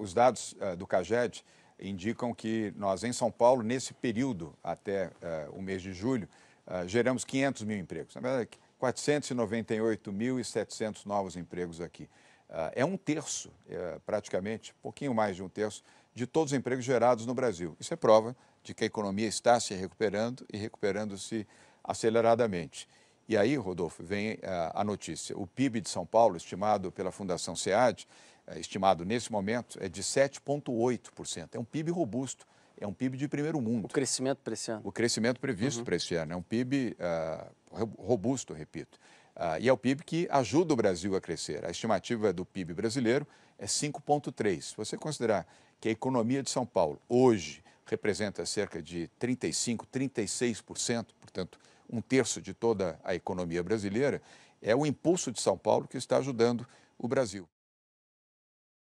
os dados eh, do CAGED indicam que nós, em São Paulo, nesse período até eh, o mês de julho, eh, geramos 500 mil empregos. Na verdade, 498.700 novos empregos aqui. É um terço, praticamente, pouquinho mais de um terço, de todos os empregos gerados no Brasil. Isso é prova de que a economia está se recuperando e recuperando-se aceleradamente. E aí, Rodolfo, vem eh, a, notícia. O PIB de São Paulo, estimado pela Fundação SEAD, eh, estimado nesse momento, é de 7,8%. É um PIB robusto, é um PIB de primeiro mundo. O crescimento para esse ano. O crescimento previsto uhum. para esse ano. É um PIB uh, eh, robusto, repito. Uh, e é o PIB que ajuda o Brasil a crescer. A estimativa do PIB brasileiro é 5,3%. Se você considerar que a economia de São Paulo hoje representa cerca de 35%, 36%, portanto, um terço de toda a economia brasileira, é o impulso de São Paulo que está ajudando o Brasil.